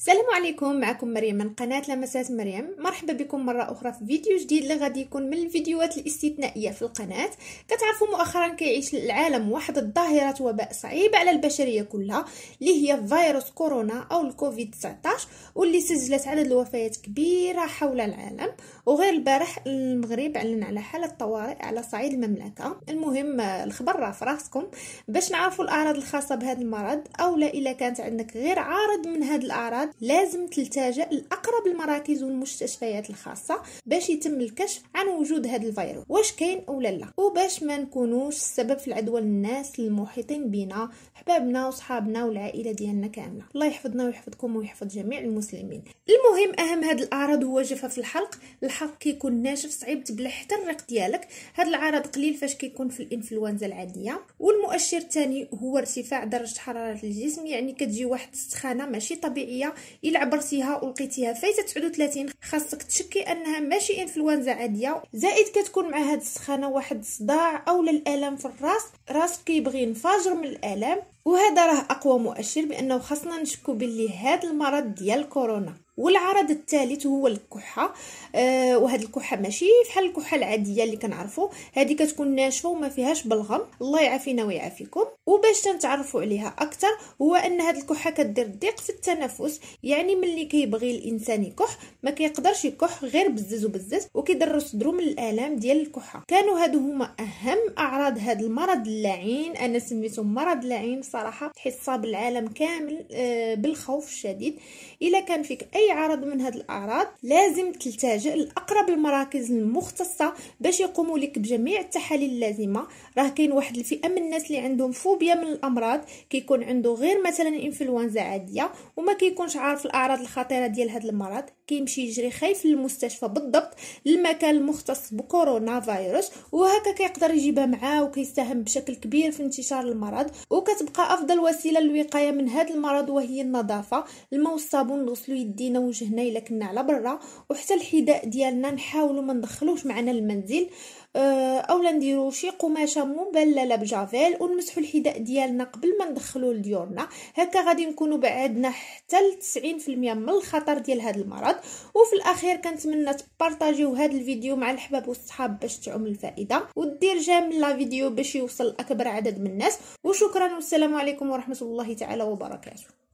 السلام عليكم معكم مريم من قناة لمسات مريم مرحبا بكم مرة أخرى في فيديو جديد اللي غادي يكون من الفيديوهات الاستثنائية في القناة كتعرفوا مؤخرا كيعيش العالم واحد الظاهرة وباء صعيبة على البشرية كلها اللي هي فيروس كورونا أو الكوفيد 19 واللي سجلت عدد الوفيات كبيرة حول العالم وغير البارح المغرب أعلن على حالة طوارئ على صعيد المملكة المهم الخبر راه في راسكم باش نعرفوا الأعراض الخاصة بهذا المرض أو لا إلا كانت عندك غير عارض من هذه الأعراض الاعراض لازم تلتجأ لاقرب المراكز والمستشفيات الخاصه باش يتم الكشف عن وجود هذا الفيروس واش كاين اولا لا وباش ما نكونوش السبب في العدوى للناس المحيطين بنا احبابنا وصحابنا والعائله ديالنا كامله الله يحفظنا ويحفظكم ويحفظ جميع المسلمين المهم اهم هاد الاعراض هو جفاف الحلق الحلق كيكون ناشف صعيب تبلع حتى الريق ديالك هاد العرض قليل فاش كيكون في الانفلونزا العاديه والمؤشر الثاني هو ارتفاع درجه حراره الجسم يعني كتجي واحد السخانه ماشي طبيعيه الا عبرتيها ولقيتيها فايته 39 خاصك تشكي انها ماشي انفلونزا عاديه زائد كتكون مع هاد السخانه واحد الصداع اولا الالم في الراس راسك كيبغي ينفجر من الالم وهذا راه اقوى مؤشر بانه خاصنا نشكو باللي هاد المرض ديال كورونا والعرض الثالث هو الكحه آه وهاد الكحه ماشي بحال الكحه العاديه اللي كنعرفوا هذه كتكون ناشفه وما فيهاش بلغم الله يعافينا ويعافيكم وباش تنتعرفوا عليها اكثر هو ان هاد الكحه كدير ضيق في التنفس يعني ملي كيبغي الانسان يكح ما كيقدرش يكح غير بزز وبزز وكيضر صدرو من الالام ديال الكحه كانوا هادو هما اهم اعراض هاد المرض اللعين انا سميته مرض لعين صراحه تحس بالعالم كامل آه بالخوف الشديد الا كان فيك اي اي عرض من هذه الاعراض لازم تلتجئ لاقرب المراكز المختصه باش يقوموا لك بجميع التحاليل اللازمه راه كاين واحد الفئه من الناس اللي عندهم فوبيا من الامراض كيكون عنده غير مثلا انفلونزا عاديه وما كيكونش عارف الاعراض الخطيره ديال هاد المرض كيمشي يجري خايف للمستشفى بالضبط للمكان المختص بكورونا فيروس وهكا كيقدر يجيبها معاه وكيساهم بشكل كبير في انتشار المرض وكتبقى افضل وسيله للوقايه من هاد المرض وهي النظافه الماء والصابون نغسلو يدينا وجهنا الا كنا على برا وحتى الحذاء ديالنا نحاولوا ما ندخلوش معنا المنزل آه، اولا نديرو شي قماشه مبلله بجافيل ونمسحوا الحذاء ديالنا قبل ما ندخلوا لديورنا هكا غادي نكونوا بعدنا حتى ل 90% من الخطر ديال هذا المرض وفي الاخير كنتمنى تبارطاجيو هذا الفيديو مع الحباب والصحاب باش تعم الفائده ودير جام لا فيديو باش يوصل اكبر عدد من الناس وشكرا والسلام عليكم ورحمه الله تعالى وبركاته